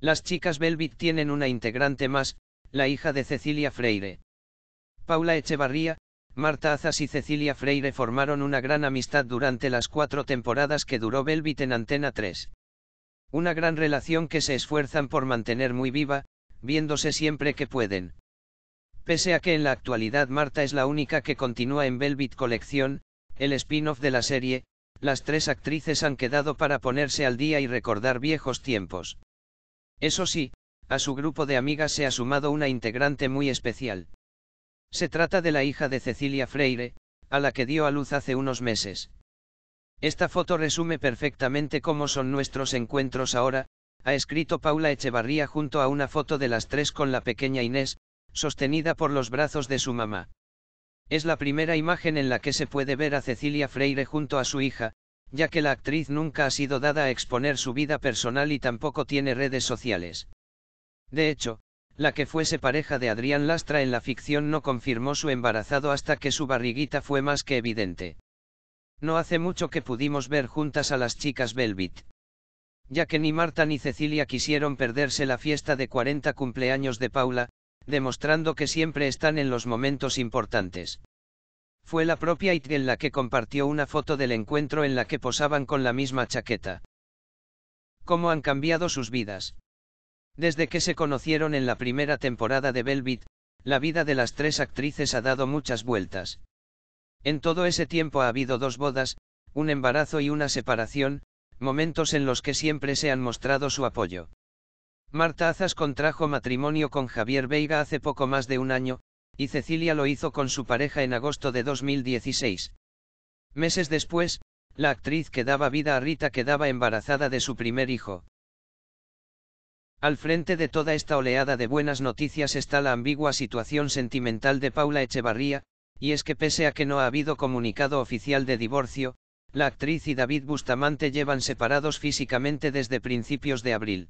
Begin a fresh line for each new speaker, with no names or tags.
Las chicas Velvet tienen una integrante más, la hija de Cecilia Freire. Paula Echevarría, Marta Azas y Cecilia Freire formaron una gran amistad durante las cuatro temporadas que duró Velvet en Antena 3. Una gran relación que se esfuerzan por mantener muy viva, viéndose siempre que pueden. Pese a que en la actualidad Marta es la única que continúa en Velvet Colección, el spin-off de la serie, las tres actrices han quedado para ponerse al día y recordar viejos tiempos. Eso sí, a su grupo de amigas se ha sumado una integrante muy especial. Se trata de la hija de Cecilia Freire, a la que dio a luz hace unos meses. Esta foto resume perfectamente cómo son nuestros encuentros ahora, ha escrito Paula Echevarría junto a una foto de las tres con la pequeña Inés, sostenida por los brazos de su mamá. Es la primera imagen en la que se puede ver a Cecilia Freire junto a su hija, ya que la actriz nunca ha sido dada a exponer su vida personal y tampoco tiene redes sociales. De hecho, la que fuese pareja de Adrián Lastra en la ficción no confirmó su embarazado hasta que su barriguita fue más que evidente. No hace mucho que pudimos ver juntas a las chicas Velvet. Ya que ni Marta ni Cecilia quisieron perderse la fiesta de 40 cumpleaños de Paula, demostrando que siempre están en los momentos importantes. Fue la propia en la que compartió una foto del encuentro en la que posaban con la misma chaqueta. ¿Cómo han cambiado sus vidas? Desde que se conocieron en la primera temporada de Velvet, la vida de las tres actrices ha dado muchas vueltas. En todo ese tiempo ha habido dos bodas, un embarazo y una separación, momentos en los que siempre se han mostrado su apoyo. Marta Azas contrajo matrimonio con Javier Veiga hace poco más de un año, y Cecilia lo hizo con su pareja en agosto de 2016. Meses después, la actriz que daba vida a Rita quedaba embarazada de su primer hijo. Al frente de toda esta oleada de buenas noticias está la ambigua situación sentimental de Paula Echevarría, y es que pese a que no ha habido comunicado oficial de divorcio, la actriz y David Bustamante llevan separados físicamente desde principios de abril.